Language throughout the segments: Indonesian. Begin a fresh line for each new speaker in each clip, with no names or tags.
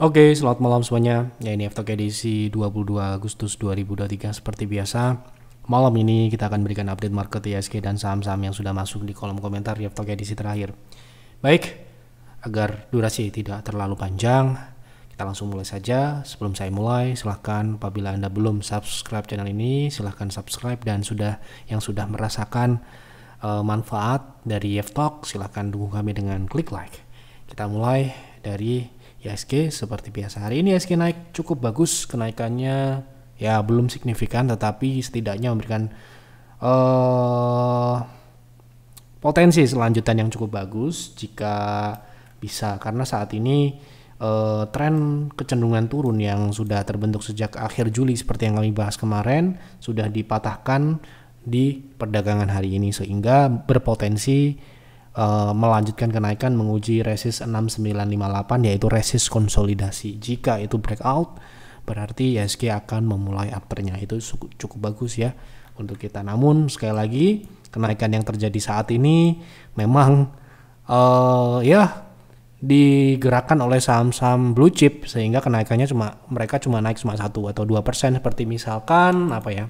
Oke, selamat malam semuanya. Ya ini Eftok edisi 22 Agustus 2023 seperti biasa. Malam ini kita akan berikan update market ISG dan saham-saham yang sudah masuk di kolom komentar di Eftok edisi terakhir. Baik, agar durasi tidak terlalu panjang, kita langsung mulai saja. Sebelum saya mulai, silahkan apabila Anda belum subscribe channel ini, silahkan subscribe dan sudah yang sudah merasakan uh, manfaat dari Eftok, silahkan dukung kami dengan klik like. Kita mulai dari ISG seperti biasa hari ini ISG naik cukup bagus kenaikannya ya belum signifikan tetapi setidaknya memberikan uh, potensi selanjutan yang cukup bagus jika bisa karena saat ini uh, tren kecenderungan turun yang sudah terbentuk sejak akhir Juli seperti yang kami bahas kemarin sudah dipatahkan di perdagangan hari ini sehingga berpotensi uh, melanjutkan kenaikan menguji resist 6958 yaitu resist konsolidasi. Jika itu breakout berarti ISG akan memulai uptrendnya itu cukup bagus ya untuk kita. Namun sekali lagi kenaikan yang terjadi saat ini memang uh, ya digerakkan oleh saham-saham blue chip sehingga kenaikannya cuma mereka cuma naik cuma satu atau dua persen seperti misalkan apa ya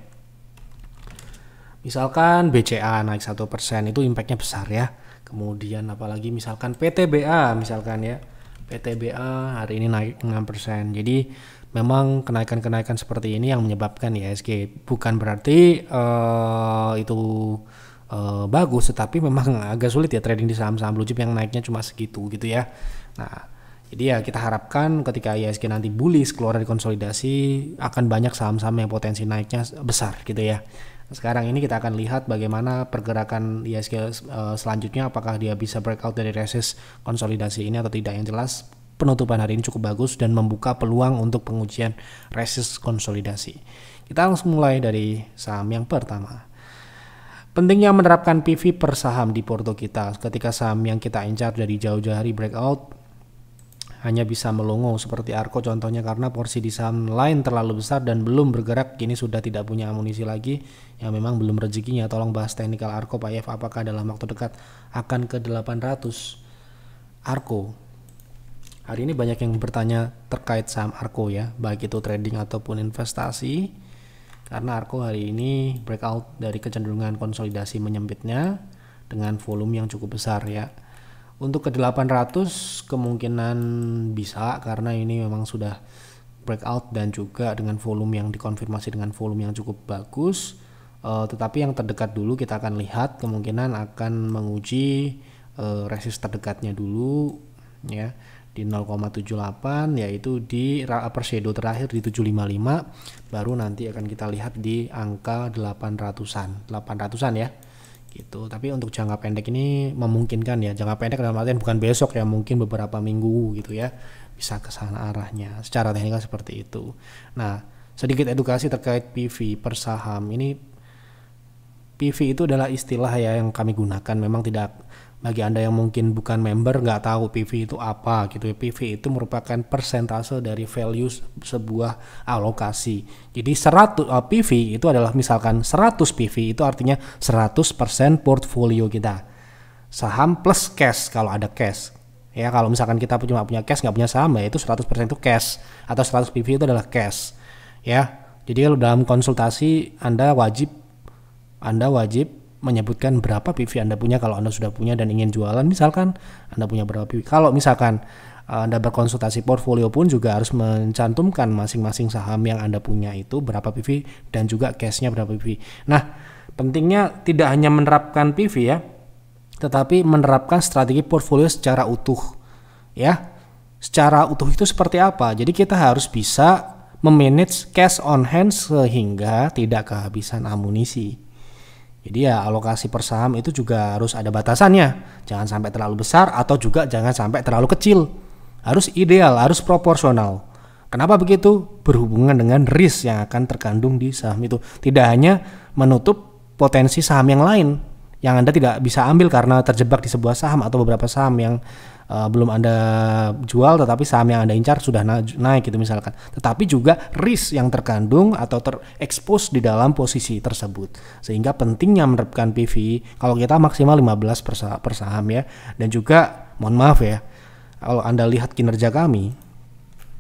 misalkan BCA naik satu persen itu impactnya besar ya Kemudian apalagi misalkan PTBA misalkan ya. PTBA hari ini naik 6%. Jadi memang kenaikan-kenaikan seperti ini yang menyebabkan ya SK Bukan berarti uh, itu uh, bagus, tetapi memang agak sulit ya trading di saham-saham blue chip yang naiknya cuma segitu gitu ya. Nah, jadi ya kita harapkan ketika IHSG nanti bullish keluar dari konsolidasi akan banyak saham-saham yang potensi naiknya besar gitu ya. Sekarang ini kita akan lihat bagaimana pergerakan IHSG eh, selanjutnya apakah dia bisa breakout dari resis konsolidasi ini atau tidak yang jelas penutupan hari ini cukup bagus dan membuka peluang untuk pengujian resis konsolidasi. Kita langsung mulai dari saham yang pertama. Pentingnya menerapkan PV per saham di porto kita. Ketika saham yang kita incar dari jauh-jauh hari breakout, hanya bisa melongo seperti Arko contohnya karena porsi di saham lain terlalu besar dan belum bergerak kini sudah tidak punya amunisi lagi yang memang belum rezekinya tolong bahas teknikal Arko Pak Yef apakah dalam waktu dekat akan ke 800 Arko hari ini banyak yang bertanya terkait saham Arko ya baik itu trading ataupun investasi karena Arko hari ini breakout dari kecenderungan konsolidasi menyempitnya dengan volume yang cukup besar ya untuk ke 800 kemungkinan bisa karena ini memang sudah breakout dan juga dengan volume yang dikonfirmasi dengan volume yang cukup bagus. Uh, tetapi yang terdekat dulu kita akan lihat kemungkinan akan menguji uh, resist terdekatnya dulu ya di 0,78 yaitu di upper shadow terakhir di 755 baru nanti akan kita lihat di angka 800-an 800-an ya gitu tapi untuk jangka pendek ini memungkinkan ya jangka pendek dalam artian bukan besok ya mungkin beberapa minggu gitu ya bisa ke sana arahnya secara teknikal seperti itu nah sedikit edukasi terkait PV per saham ini PV itu adalah istilah ya yang kami gunakan memang tidak bagi Anda yang mungkin bukan member nggak tahu PV itu apa gitu ya. PV itu merupakan persentase dari values sebuah alokasi. Jadi 100 uh, PV itu adalah misalkan 100 PV itu artinya 100% portfolio kita. Saham plus cash kalau ada cash. Ya kalau misalkan kita cuma punya cash nggak punya saham ya itu 100% itu cash atau 100 PV itu adalah cash. Ya. Jadi kalau dalam konsultasi Anda wajib Anda wajib menyebutkan berapa PV Anda punya kalau Anda sudah punya dan ingin jualan misalkan Anda punya berapa PV. Kalau misalkan eh, Anda berkonsultasi portfolio pun juga harus mencantumkan masing-masing saham yang Anda punya itu berapa PV dan juga cashnya berapa PV. Nah, pentingnya tidak hanya menerapkan PV ya, tetapi menerapkan strategi portfolio secara utuh. Ya. Secara utuh itu seperti apa? Jadi kita harus bisa memanage cash on hand sehingga tidak kehabisan amunisi jadi ya alokasi per saham itu juga harus ada batasannya. Jangan sampai terlalu besar atau juga jangan sampai terlalu kecil. Harus ideal, harus proporsional. Kenapa begitu? Berhubungan dengan risk yang akan terkandung di saham itu. Tidak hanya menutup potensi saham yang lain yang Anda tidak bisa ambil karena terjebak di sebuah saham atau beberapa saham yang uh, belum Anda jual tetapi saham yang Anda incar sudah na naik gitu misalkan. Tetapi juga risk yang terkandung atau terekspos di dalam posisi tersebut. Sehingga pentingnya menerapkan PV kalau kita maksimal 15 per, sah per saham ya dan juga mohon maaf ya kalau Anda lihat kinerja kami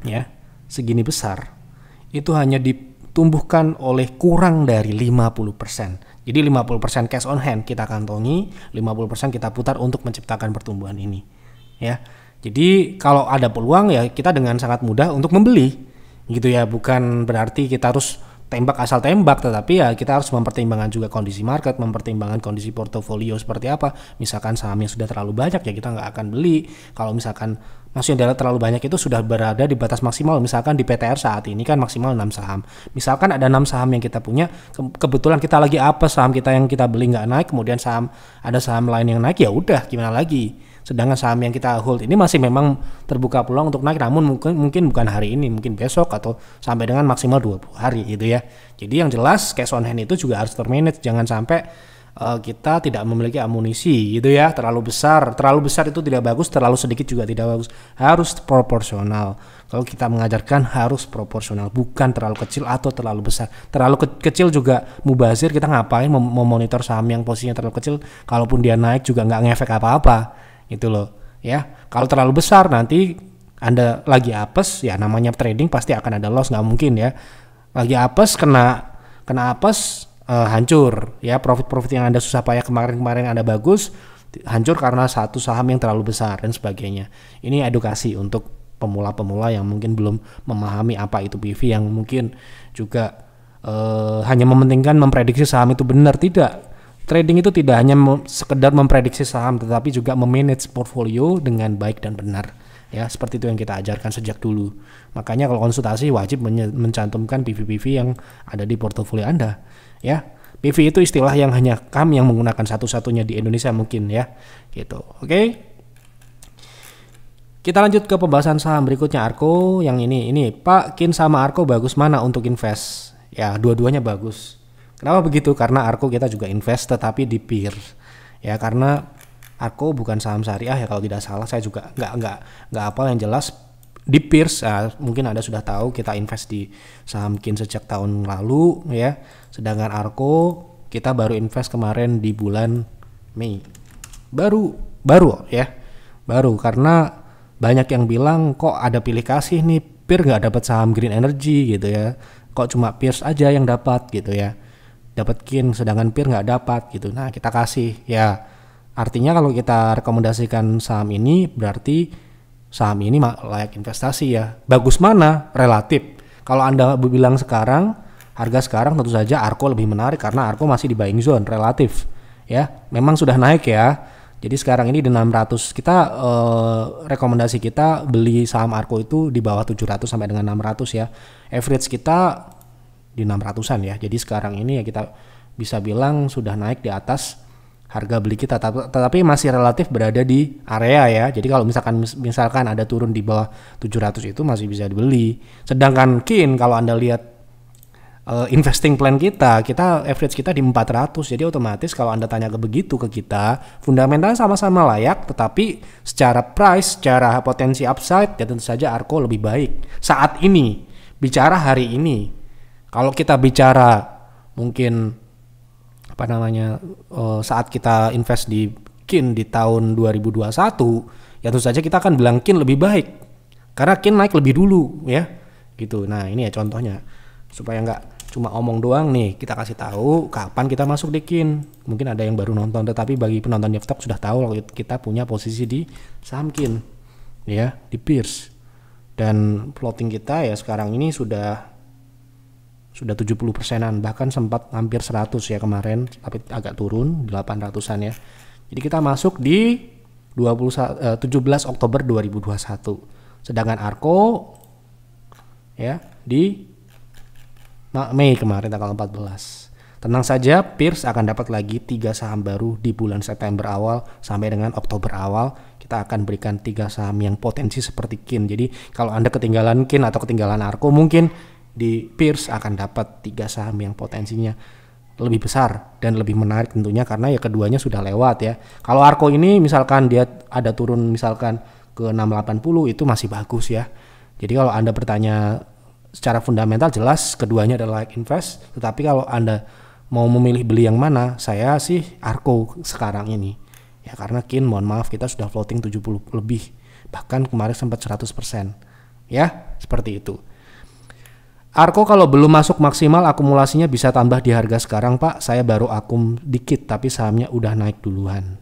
ya segini besar itu hanya ditumbuhkan oleh kurang dari 50%. Jadi 50% cash on hand kita kantongi, 50% kita putar untuk menciptakan pertumbuhan ini ya. Jadi kalau ada peluang ya kita dengan sangat mudah untuk membeli gitu ya. Bukan berarti kita harus tembak asal tembak tetapi ya kita harus mempertimbangkan juga kondisi market mempertimbangkan kondisi portofolio seperti apa misalkan saham yang sudah terlalu banyak ya kita nggak akan beli kalau misalkan maksudnya adalah terlalu banyak itu sudah berada di batas maksimal misalkan di PTR saat ini kan maksimal 6 saham misalkan ada 6 saham yang kita punya ke kebetulan kita lagi apa saham kita yang kita beli nggak naik kemudian saham ada saham lain yang naik ya udah gimana lagi Sedangkan saham yang kita hold ini masih memang terbuka peluang untuk naik namun mungkin mungkin bukan hari ini, mungkin besok atau sampai dengan maksimal 20 hari gitu ya. Jadi yang jelas cash on hand itu juga harus termanage jangan sampai uh, kita tidak memiliki amunisi gitu ya terlalu besar terlalu besar itu tidak bagus terlalu sedikit juga tidak bagus harus proporsional kalau kita mengajarkan harus proporsional bukan terlalu kecil atau terlalu besar terlalu ke kecil juga mubazir kita ngapain mem memonitor saham yang posisinya terlalu kecil kalaupun dia naik juga nggak ngefek apa-apa gitu loh ya kalau terlalu besar nanti anda lagi apes ya namanya trading pasti akan ada loss nggak mungkin ya lagi apes kena kena apes uh, hancur ya profit-profit yang anda susah payah kemarin-kemarin anda bagus hancur karena satu saham yang terlalu besar dan sebagainya ini edukasi untuk pemula-pemula yang mungkin belum memahami apa itu PV yang mungkin juga uh, hanya mementingkan memprediksi saham itu benar tidak Trading itu tidak hanya sekedar memprediksi saham tetapi juga memanage portfolio dengan baik dan benar. Ya, seperti itu yang kita ajarkan sejak dulu. Makanya kalau konsultasi wajib mencantumkan PV-PV yang ada di portofolio Anda, ya. PV itu istilah yang hanya kami yang menggunakan satu-satunya di Indonesia mungkin ya. Gitu. Oke. Okay? Kita lanjut ke pembahasan saham berikutnya Arko yang ini ini Pak Kin sama Arko bagus mana untuk invest? Ya, dua-duanya bagus. Kenapa begitu? Karena Arko kita juga invest tetapi di peer. Ya karena Arko bukan saham syariah ya kalau tidak salah saya juga nggak nggak nggak apa yang jelas di peers nah, mungkin anda sudah tahu kita invest di saham kin sejak tahun lalu ya sedangkan Arko kita baru invest kemarin di bulan Mei baru baru ya baru karena banyak yang bilang kok ada pilih kasih nih peer nggak dapat saham green energy gitu ya kok cuma peers aja yang dapat gitu ya dapat kin sedangkan peer nggak dapat gitu nah kita kasih ya artinya kalau kita rekomendasikan saham ini berarti saham ini layak investasi ya bagus mana relatif kalau anda bilang sekarang harga sekarang tentu saja Arko lebih menarik karena Arko masih di buying zone relatif ya memang sudah naik ya jadi sekarang ini di 600 kita eh, rekomendasi kita beli saham Arko itu di bawah 700 sampai dengan 600 ya average kita di 600-an ya. Jadi sekarang ini ya kita bisa bilang sudah naik di atas harga beli kita tetapi masih relatif berada di area ya. Jadi kalau misalkan misalkan ada turun di bawah 700 itu masih bisa dibeli. Sedangkan kin kalau Anda lihat uh, investing plan kita, kita average kita di 400. Jadi otomatis kalau Anda tanya ke begitu ke kita, fundamental sama-sama layak tetapi secara price, secara potensi upside ya tentu saja Arko lebih baik saat ini. Bicara hari ini, kalau kita bicara mungkin apa namanya uh, saat kita invest di kin di tahun 2021 ya tentu saja kita akan bilang kin lebih baik karena kin naik lebih dulu ya gitu nah ini ya contohnya supaya nggak cuma omong doang nih kita kasih tahu kapan kita masuk di kin mungkin ada yang baru nonton tetapi bagi penonton Devtok sudah tahu kalau kita punya posisi di saham kin ya di Pierce dan plotting kita ya sekarang ini sudah sudah 70 persenan bahkan sempat hampir 100 ya kemarin tapi agak turun 800an ya jadi kita masuk di 20, eh, tujuh 17 Oktober 2021 sedangkan Arko ya di Mei kemarin tanggal 14 tenang saja Pierce akan dapat lagi tiga saham baru di bulan September awal sampai dengan Oktober awal kita akan berikan tiga saham yang potensi seperti Kin. Jadi kalau Anda ketinggalan Kin atau ketinggalan Arko mungkin di Pierce akan dapat tiga saham yang potensinya lebih besar dan lebih menarik tentunya karena ya keduanya sudah lewat ya. Kalau Arco ini misalkan dia ada turun misalkan ke 680 itu masih bagus ya. Jadi kalau Anda bertanya secara fundamental jelas keduanya adalah like invest, tetapi kalau Anda mau memilih beli yang mana, saya sih Arco sekarang ini. Ya karena Kin mohon maaf kita sudah floating 70 lebih, bahkan kemarin sempat 100%. Ya, seperti itu. Arko kalau belum masuk maksimal akumulasinya bisa tambah di harga sekarang pak. Saya baru akum dikit tapi sahamnya udah naik duluan.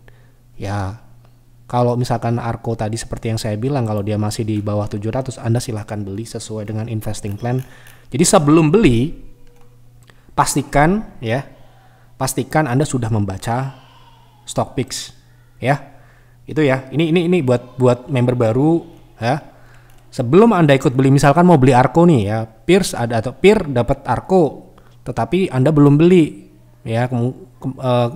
Ya kalau misalkan Arko tadi seperti yang saya bilang kalau dia masih di bawah 700 Anda silahkan beli sesuai dengan investing plan. Jadi sebelum beli pastikan ya pastikan Anda sudah membaca stock picks ya itu ya ini ini ini buat buat member baru ya Sebelum Anda ikut beli, misalkan mau beli Arko nih ya, Pierce ada atau Peer dapat Arko, tetapi Anda belum beli, ya ke, ke, uh, eh,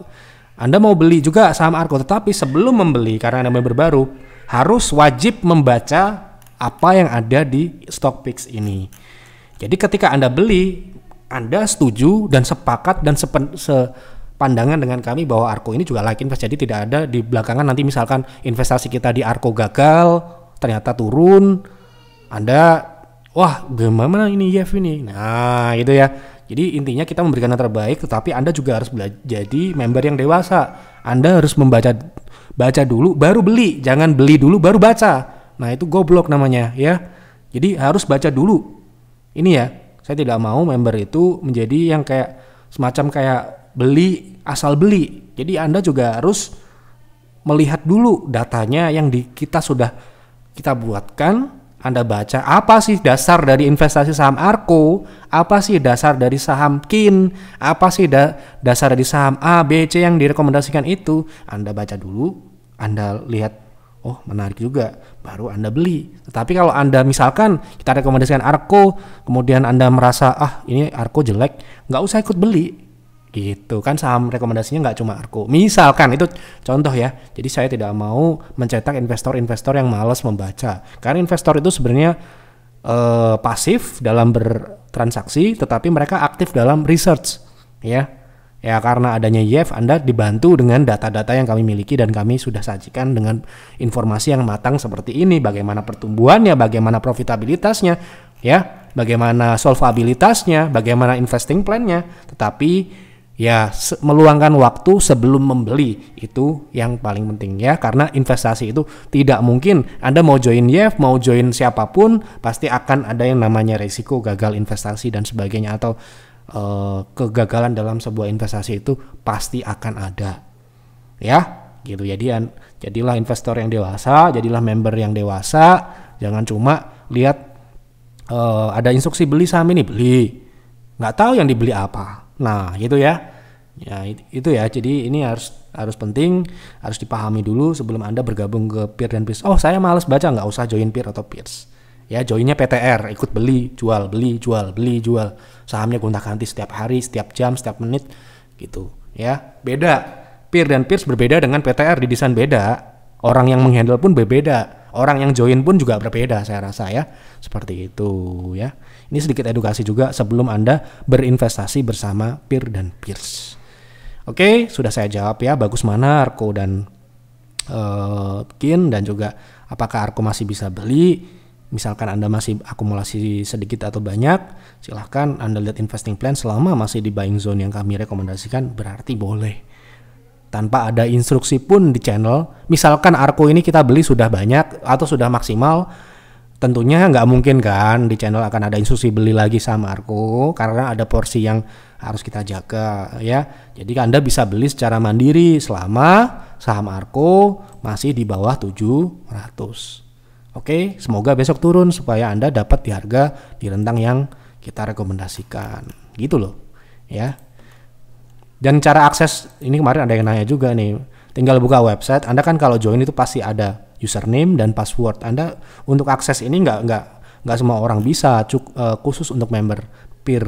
Anda mau beli juga saham Arko, tetapi sebelum membeli karena Anda member baru harus wajib membaca apa yang ada di stock picks ini. Jadi ketika Anda beli, Anda setuju dan sepakat dan sepen, se dengan kami bahwa Arko ini juga like invest jadi tidak ada di belakangan nanti misalkan investasi kita di Arko gagal ternyata turun anda wah gimana ini Yev ini nah gitu ya jadi intinya kita memberikan yang terbaik tetapi anda juga harus jadi member yang dewasa anda harus membaca baca dulu baru beli jangan beli dulu baru baca nah itu goblok namanya ya jadi harus baca dulu ini ya saya tidak mau member itu menjadi yang kayak semacam kayak beli asal beli jadi anda juga harus melihat dulu datanya yang di, kita sudah kita buatkan anda baca apa sih dasar dari investasi saham Arko? Apa sih dasar dari saham KIN? Apa sih da dasar dari saham A, B, C yang direkomendasikan itu? Anda baca dulu, Anda lihat oh menarik juga, baru Anda beli. Tetapi kalau Anda misalkan kita rekomendasikan Arko, kemudian Anda merasa ah ini Arko jelek, nggak usah ikut beli gitu kan saham rekomendasinya nggak cuma Arko misalkan itu contoh ya jadi saya tidak mau mencetak investor-investor yang malas membaca karena investor itu sebenarnya eh, pasif dalam bertransaksi tetapi mereka aktif dalam research ya ya karena adanya YF Anda dibantu dengan data-data yang kami miliki dan kami sudah sajikan dengan informasi yang matang seperti ini bagaimana pertumbuhannya bagaimana profitabilitasnya ya bagaimana solvabilitasnya bagaimana investing plan-nya tetapi ya meluangkan waktu sebelum membeli itu yang paling penting ya karena investasi itu tidak mungkin Anda mau join YEF mau join siapapun pasti akan ada yang namanya resiko gagal investasi dan sebagainya atau e, kegagalan dalam sebuah investasi itu pasti akan ada ya gitu jadi jadilah investor yang dewasa jadilah member yang dewasa jangan cuma lihat e, ada instruksi beli saham ini beli nggak tahu yang dibeli apa Nah, gitu ya. Ya, itu ya. Jadi ini harus harus penting, harus dipahami dulu sebelum Anda bergabung ke peer dan peers. Oh, saya males baca, nggak usah join peer atau peers. Ya, joinnya PTR, ikut beli, jual, beli, jual, beli, jual. Sahamnya gonta-ganti setiap hari, setiap jam, setiap menit gitu, ya. Beda. Peer dan peers berbeda dengan PTR di desain beda. Orang yang menghandle pun berbeda, orang yang join pun juga berbeda saya rasa ya. Seperti itu ya. Ini sedikit edukasi juga sebelum Anda berinvestasi bersama peer dan peers. Oke, sudah saya jawab ya. Bagus mana Arko dan uh, Kin dan juga apakah Arko masih bisa beli? Misalkan Anda masih akumulasi sedikit atau banyak, silahkan Anda lihat investing plan selama masih di buying zone yang kami rekomendasikan berarti boleh tanpa ada instruksi pun di channel. Misalkan Arko ini kita beli sudah banyak atau sudah maksimal, tentunya nggak mungkin kan di channel akan ada instruksi beli lagi sama Arko karena ada porsi yang harus kita jaga ya. Jadi Anda bisa beli secara mandiri selama saham Arko masih di bawah 700. Oke, semoga besok turun supaya Anda dapat di harga di rentang yang kita rekomendasikan. Gitu loh. Ya. Dan cara akses ini kemarin ada yang nanya juga nih. Tinggal buka website, Anda kan kalau join itu pasti ada username dan password Anda untuk akses ini nggak nggak nggak semua orang bisa cuk, uh, khusus untuk member peer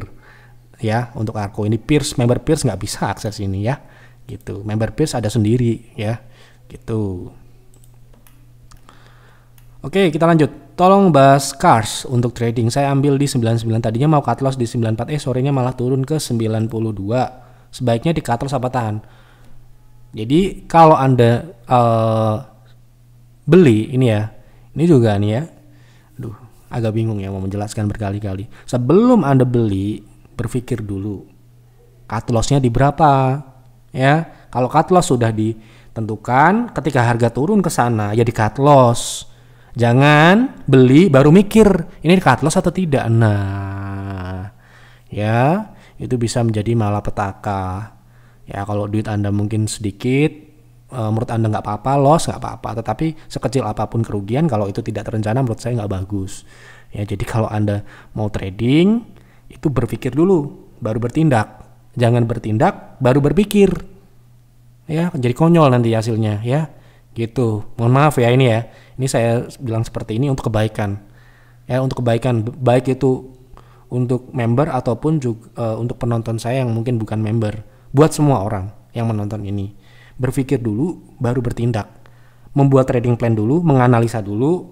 ya untuk aku ini peers member peers nggak bisa akses ini ya gitu member peers ada sendiri ya gitu Oke kita lanjut tolong bahas cars untuk trading saya ambil di 99 tadinya mau cut loss di 94 eh sorenya malah turun ke 92 sebaiknya di cut loss apa tahan jadi kalau anda uh, beli ini ya ini juga nih ya aduh agak bingung ya mau menjelaskan berkali-kali sebelum anda beli berpikir dulu cut lossnya di berapa ya kalau cut loss sudah ditentukan ketika harga turun ke sana ya di cut loss jangan beli baru mikir ini cut loss atau tidak nah ya itu bisa menjadi malapetaka ya kalau duit anda mungkin sedikit Eh, menurut anda nggak apa-apa loss nggak apa-apa tetapi sekecil apapun kerugian kalau itu tidak terencana menurut saya nggak bagus ya jadi kalau anda mau trading itu berpikir dulu baru bertindak jangan bertindak baru berpikir ya jadi konyol nanti hasilnya ya gitu mohon maaf ya ini ya ini saya bilang seperti ini untuk kebaikan ya untuk kebaikan baik itu untuk member ataupun juga uh, eh, untuk penonton saya yang mungkin bukan member buat semua orang yang menonton ini berpikir dulu baru bertindak membuat trading plan dulu menganalisa dulu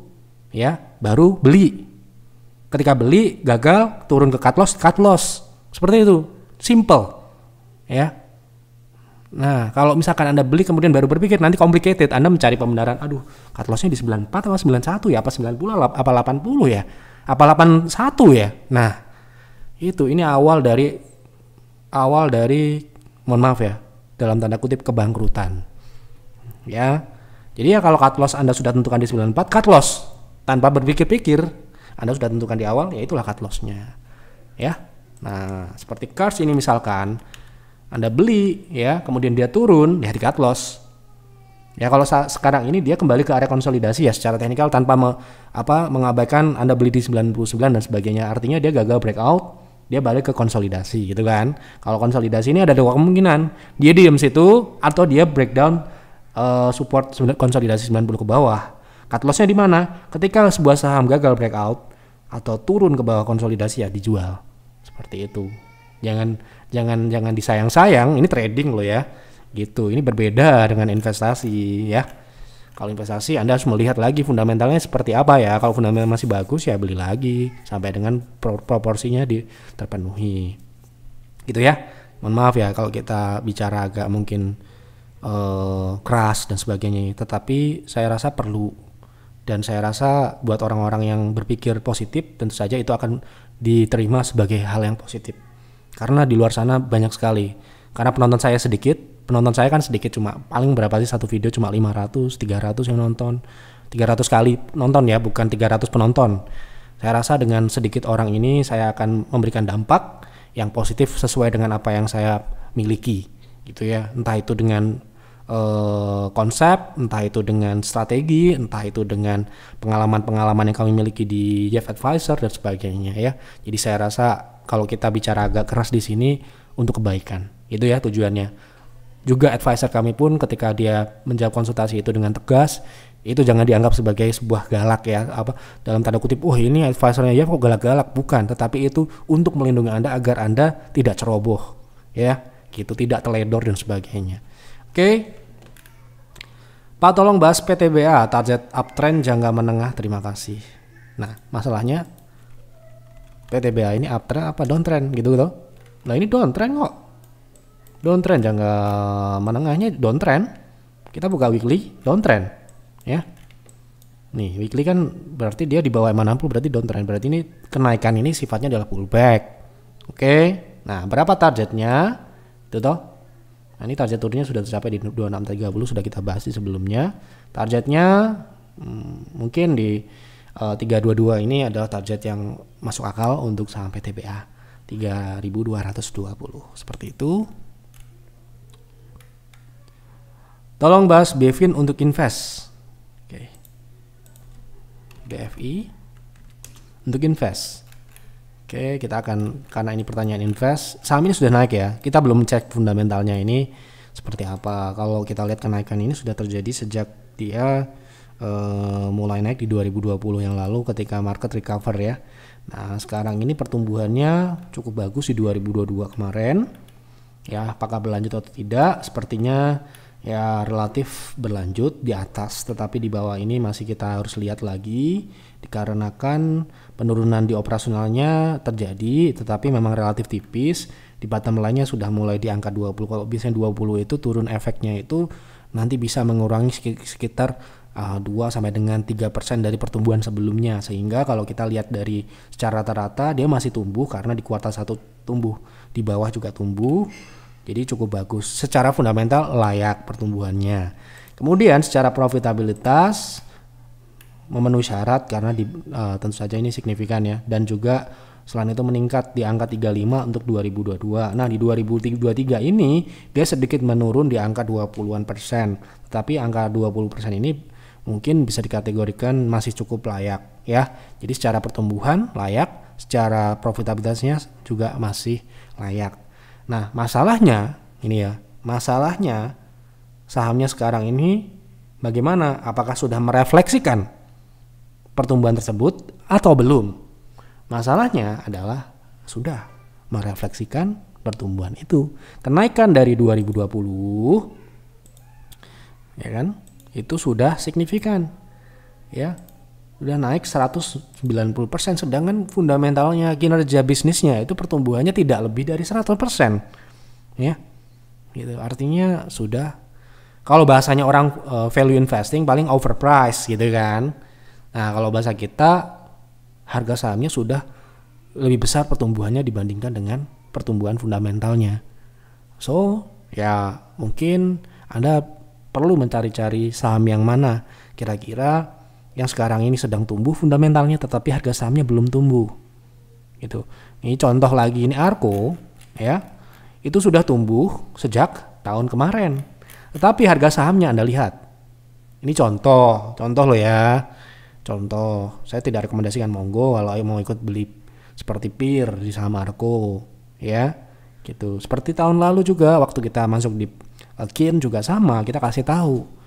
ya baru beli ketika beli gagal turun ke cut loss cut loss seperti itu simple ya Nah, kalau misalkan Anda beli kemudian baru berpikir nanti complicated, Anda mencari pembenaran, aduh, cut lossnya di 94 atau 91 ya, apa 90 apa 80 ya, apa 81 ya. Nah, itu ini awal dari awal dari mohon maaf ya, dalam tanda kutip kebangkrutan. Ya. Jadi ya kalau cut loss Anda sudah tentukan di 94, cut loss tanpa berpikir-pikir, Anda sudah tentukan di awal, ya itulah cut loss-nya. Ya. Nah, seperti cars ini misalkan Anda beli ya, kemudian dia turun, ya di cut loss. Ya kalau sekarang ini dia kembali ke area konsolidasi ya secara teknikal tanpa me, apa mengabaikan Anda beli di 99 dan sebagainya. Artinya dia gagal breakout dia balik ke konsolidasi gitu kan. Kalau konsolidasi ini ada dua kemungkinan, dia diem situ atau dia breakdown uh, support konsolidasi 90 ke bawah. Cut lossnya di mana? Ketika sebuah saham gagal breakout atau turun ke bawah konsolidasi ya dijual. Seperti itu. Jangan jangan jangan disayang-sayang, ini trading loh ya. Gitu. Ini berbeda dengan investasi ya. Kalau investasi Anda harus melihat lagi fundamentalnya seperti apa ya. Kalau fundamental masih bagus ya beli lagi sampai dengan proporsinya di terpenuhi. Gitu ya. Mohon maaf ya kalau kita bicara agak mungkin uh, keras dan sebagainya, tetapi saya rasa perlu dan saya rasa buat orang-orang yang berpikir positif tentu saja itu akan diterima sebagai hal yang positif. Karena di luar sana banyak sekali karena penonton saya sedikit penonton saya kan sedikit cuma paling berapa sih satu video cuma 500 300 yang nonton 300 kali nonton ya bukan 300 penonton saya rasa dengan sedikit orang ini saya akan memberikan dampak yang positif sesuai dengan apa yang saya miliki gitu ya entah itu dengan eh, konsep entah itu dengan strategi entah itu dengan pengalaman-pengalaman yang kami miliki di Jeff Advisor dan sebagainya ya jadi saya rasa kalau kita bicara agak keras di sini untuk kebaikan itu ya tujuannya. Juga advisor kami pun ketika dia menjawab konsultasi itu dengan tegas, itu jangan dianggap sebagai sebuah galak ya apa dalam tanda kutip oh, ini advisornya ya kok galak-galak bukan tetapi itu untuk melindungi anda agar anda tidak ceroboh ya gitu tidak teledor dan sebagainya oke Pak tolong bahas PTBA target uptrend jangka menengah terima kasih nah masalahnya PTBA ini uptrend apa downtrend gitu loh nah ini downtrend kok downtrend jangka menengahnya downtrend kita buka weekly downtrend ya nih weekly kan berarti dia di bawah M60 berarti downtrend berarti ini kenaikan ini sifatnya adalah pullback oke okay. nah berapa targetnya itu toh nah ini target turunnya sudah tercapai di 2630 sudah kita bahas di sebelumnya targetnya hmm, mungkin di uh, eh, 322 ini adalah target yang masuk akal untuk saham PTBA 3220 seperti itu Tolong bahas Bevin untuk invest. Oke. BFI untuk invest. Oke, kita akan karena ini pertanyaan invest. Saham ini sudah naik ya. Kita belum cek fundamentalnya ini seperti apa. Kalau kita lihat kenaikan ini sudah terjadi sejak dia uh, mulai naik di 2020 yang lalu ketika market recover ya. Nah, sekarang ini pertumbuhannya cukup bagus di 2022 kemarin. Ya, apakah berlanjut atau tidak? Sepertinya ya relatif berlanjut di atas tetapi di bawah ini masih kita harus lihat lagi dikarenakan penurunan di operasionalnya terjadi tetapi memang relatif tipis di bottom line-nya sudah mulai di angka 20 kalau biasanya 20 itu turun efeknya itu nanti bisa mengurangi sekitar uh, ah, 2 sampai dengan 3% dari pertumbuhan sebelumnya sehingga kalau kita lihat dari secara rata-rata dia masih tumbuh karena di kuartal 1 tumbuh di bawah juga tumbuh jadi cukup bagus. Secara fundamental layak pertumbuhannya. Kemudian secara profitabilitas memenuhi syarat karena di, uh, tentu saja ini signifikan ya dan juga selain itu meningkat di angka 35 untuk 2022. Nah, di 2023 ini dia sedikit menurun di angka 20-an persen. Tetapi angka 20 persen ini mungkin bisa dikategorikan masih cukup layak ya. Jadi secara pertumbuhan layak, secara profitabilitasnya juga masih layak. Nah, masalahnya ini ya, masalahnya sahamnya sekarang ini bagaimana? Apakah sudah merefleksikan pertumbuhan tersebut atau belum? Masalahnya adalah sudah merefleksikan pertumbuhan itu. Kenaikan dari 2020 ya kan? Itu sudah signifikan. Ya, udah naik 190% sedangkan fundamentalnya kinerja bisnisnya itu pertumbuhannya tidak lebih dari 100%. Ya. Gitu. Artinya sudah kalau bahasanya orang uh, value investing paling overpriced gitu kan. Nah, kalau bahasa kita harga sahamnya sudah lebih besar pertumbuhannya dibandingkan dengan pertumbuhan fundamentalnya. So, ya mungkin Anda perlu mencari-cari saham yang mana kira-kira yang sekarang ini sedang tumbuh fundamentalnya tetapi harga sahamnya belum tumbuh gitu ini contoh lagi ini Arko ya itu sudah tumbuh sejak tahun kemarin tetapi harga sahamnya anda lihat ini contoh contoh lo ya contoh saya tidak rekomendasikan monggo kalau mau ikut beli seperti Pir di saham Arko ya gitu seperti tahun lalu juga waktu kita masuk di Kin juga sama kita kasih tahu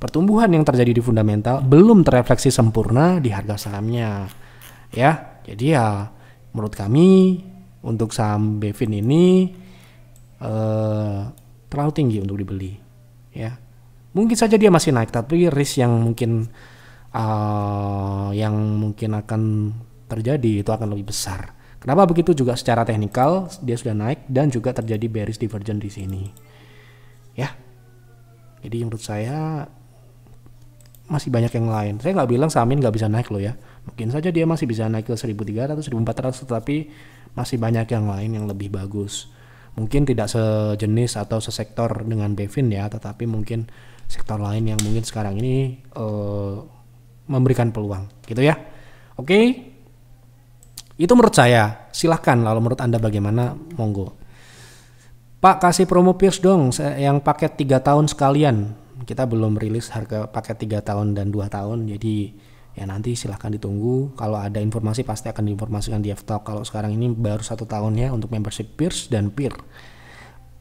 pertumbuhan yang terjadi di fundamental belum terefleksi sempurna di harga sahamnya. Ya, jadi ya menurut kami untuk saham Bevin ini eh, terlalu tinggi untuk dibeli. Ya, mungkin saja dia masih naik, tapi risk yang mungkin eh, yang mungkin akan terjadi itu akan lebih besar. Kenapa begitu juga secara teknikal dia sudah naik dan juga terjadi bearish divergence di sini. Ya. Jadi menurut saya masih banyak yang lain. Saya nggak bilang Samin nggak bisa naik loh ya. Mungkin saja dia masih bisa naik ke 1.300, 1.400, tetapi masih banyak yang lain yang lebih bagus. Mungkin tidak sejenis atau sesektor dengan Bevin ya, tetapi mungkin sektor lain yang mungkin sekarang ini uh, memberikan peluang, gitu ya. Oke, okay? itu menurut saya. Silahkan, lalu menurut anda bagaimana? Monggo. Pak kasih promo Pierce dong yang paket 3 tahun sekalian kita belum rilis harga paket 3 tahun dan 2 tahun jadi ya nanti silahkan ditunggu kalau ada informasi pasti akan diinformasikan di Ftalk kalau sekarang ini baru satu tahun ya untuk membership peers dan peer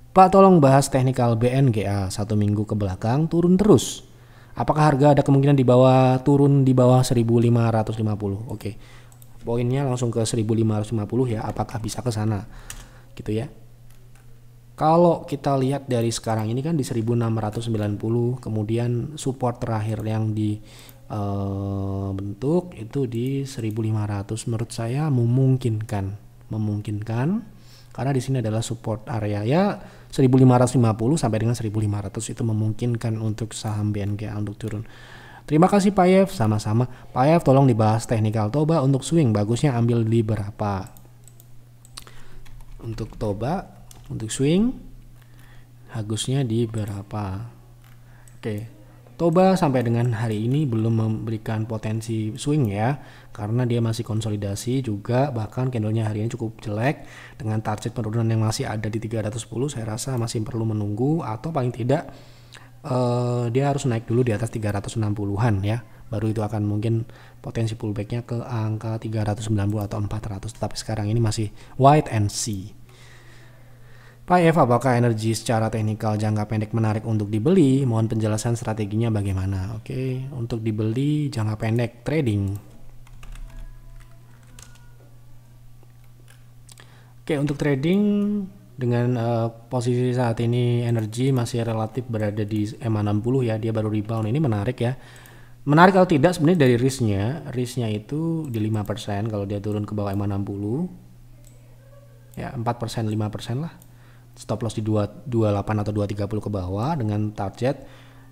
Pak tolong bahas teknikal BNGA satu minggu ke belakang turun terus apakah harga ada kemungkinan di bawah turun di bawah 1550 oke poinnya langsung ke 1550 ya apakah bisa ke sana gitu ya kalau kita lihat dari sekarang ini kan di 1690 kemudian support terakhir yang di e, bentuk itu di 1500 menurut saya memungkinkan memungkinkan karena di sini adalah support area ya 1550 sampai dengan 1500 itu memungkinkan untuk saham BNGA untuk turun. Terima kasih Pak Yev, sama-sama. Pak Yev tolong dibahas teknikal Toba untuk swing, bagusnya ambil di berapa? Untuk Toba untuk swing hagusnya di berapa? Oke. Toba sampai dengan hari ini belum memberikan potensi swing ya karena dia masih konsolidasi juga bahkan candlenya hari ini cukup jelek dengan target penurunan yang masih ada di 310 saya rasa masih perlu menunggu atau paling tidak uh, dia harus naik dulu di atas 360-an ya baru itu akan mungkin potensi pullbacknya ke angka 390 atau 400 tetapi sekarang ini masih white and see Pak F, apakah energi secara teknikal jangka pendek menarik untuk dibeli? Mohon penjelasan strateginya bagaimana. Oke, untuk dibeli jangka pendek trading. Oke, untuk trading dengan uh, posisi saat ini energi masih relatif berada di MA60 ya, dia baru rebound. Ini menarik ya. Menarik kalau tidak sebenarnya dari risknya, risknya itu di 5% kalau dia turun ke bawah MA60. Ya, 4% 5% lah stop loss di 28 atau 230 ke bawah dengan target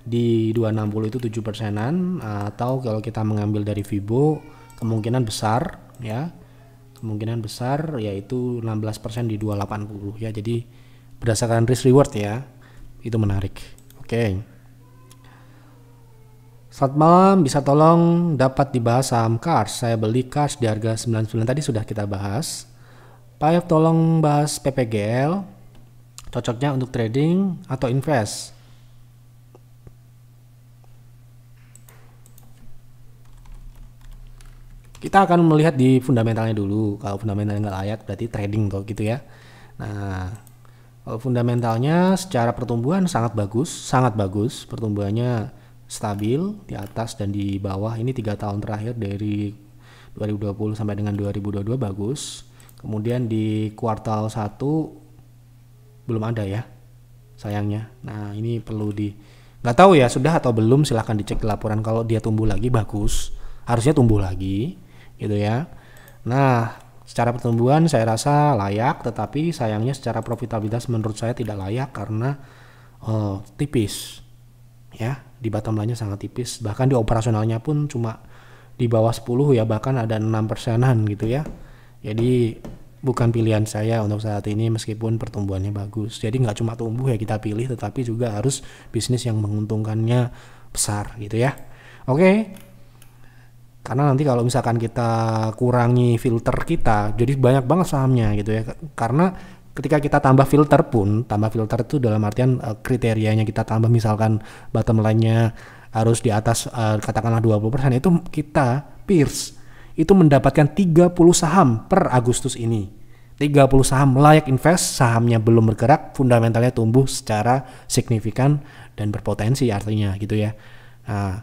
di 260 itu 7 persenan atau kalau kita mengambil dari fibo kemungkinan besar ya kemungkinan besar yaitu 16% persen di 280 ya jadi berdasarkan risk reward ya itu menarik oke okay. Selamat malam, bisa tolong dapat dibahas saham cars. Saya beli cash di harga 99 tadi sudah kita bahas. Pak Ayub tolong bahas PPGL, Cocoknya untuk trading atau invest? Kita akan melihat di fundamentalnya dulu. Kalau fundamentalnya nggak layak berarti trading tuh gitu ya. Nah, kalau fundamentalnya secara pertumbuhan sangat bagus, sangat bagus. Pertumbuhannya stabil di atas dan di bawah. Ini tiga tahun terakhir dari 2020 sampai dengan 2022 bagus. Kemudian di kuartal 1 belum ada ya sayangnya nah ini perlu di nggak tahu ya sudah atau belum silahkan dicek laporan kalau dia tumbuh lagi bagus harusnya tumbuh lagi gitu ya nah secara pertumbuhan saya rasa layak tetapi sayangnya secara profitabilitas menurut saya tidak layak karena uh, tipis ya di bottom line-nya sangat tipis bahkan di operasionalnya pun cuma di bawah 10 ya bahkan ada enam persenan gitu ya jadi bukan pilihan saya untuk saat ini meskipun pertumbuhannya bagus. Jadi nggak cuma tumbuh ya kita pilih tetapi juga harus bisnis yang menguntungkannya besar gitu ya. Oke. Karena nanti kalau misalkan kita kurangi filter kita, jadi banyak banget sahamnya gitu ya. Karena ketika kita tambah filter pun, tambah filter itu dalam artian eh, kriterianya kita tambah misalkan bottom line-nya harus di atas uh, katakanlah 20% itu kita pierce itu mendapatkan 30 saham per Agustus ini. 30 saham layak invest, sahamnya belum bergerak, fundamentalnya tumbuh secara signifikan dan berpotensi artinya gitu ya. Nah,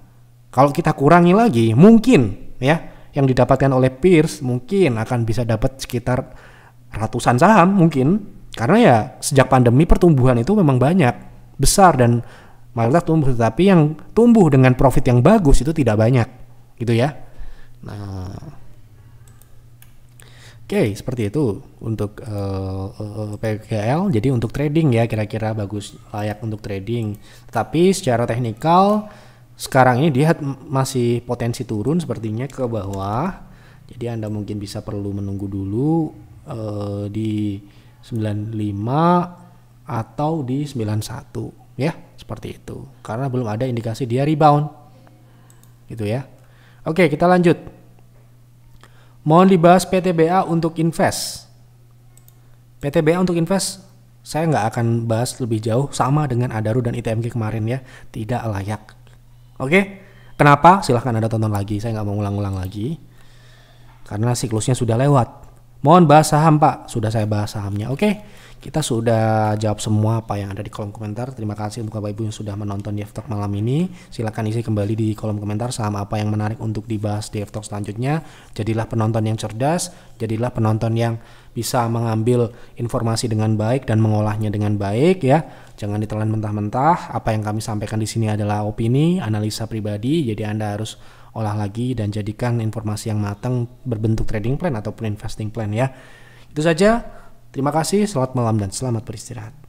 kalau kita kurangi lagi, mungkin ya yang didapatkan oleh Pierce mungkin akan bisa dapat sekitar ratusan saham mungkin karena ya sejak pandemi pertumbuhan itu memang banyak besar dan mayoritas tumbuh tetapi yang tumbuh dengan profit yang bagus itu tidak banyak gitu ya Nah, oke okay, seperti itu untuk uh, eh, eh, PGL. Jadi untuk trading ya kira-kira bagus layak untuk trading. Tapi secara teknikal sekarang ini dia masih potensi turun sepertinya ke bawah. Jadi anda mungkin bisa perlu menunggu dulu uh, di 95 atau di 91 ya seperti itu karena belum ada indikasi dia rebound gitu ya Oke, kita lanjut. Mohon dibahas PTBA untuk invest. PTBA untuk invest saya nggak akan bahas lebih jauh sama dengan Adaru dan ITMG kemarin ya. Tidak layak. Oke, kenapa? Silahkan Anda tonton lagi. Saya nggak mau ulang-ulang lagi. Karena siklusnya sudah lewat. Mohon bahas saham Pak. Sudah saya bahas sahamnya. Oke, kita sudah jawab semua apa yang ada di kolom komentar. Terima kasih untuk Bapak Ibu yang sudah menonton di Talk malam ini. Silakan isi kembali di kolom komentar sama apa yang menarik untuk dibahas di Talk selanjutnya. Jadilah penonton yang cerdas, jadilah penonton yang bisa mengambil informasi dengan baik dan mengolahnya dengan baik ya. Jangan ditelan mentah-mentah. Apa yang kami sampaikan di sini adalah opini, analisa pribadi. Jadi Anda harus olah lagi dan jadikan informasi yang matang berbentuk trading plan ataupun investing plan ya. Itu saja. Terima kasih, selamat malam dan selamat beristirahat.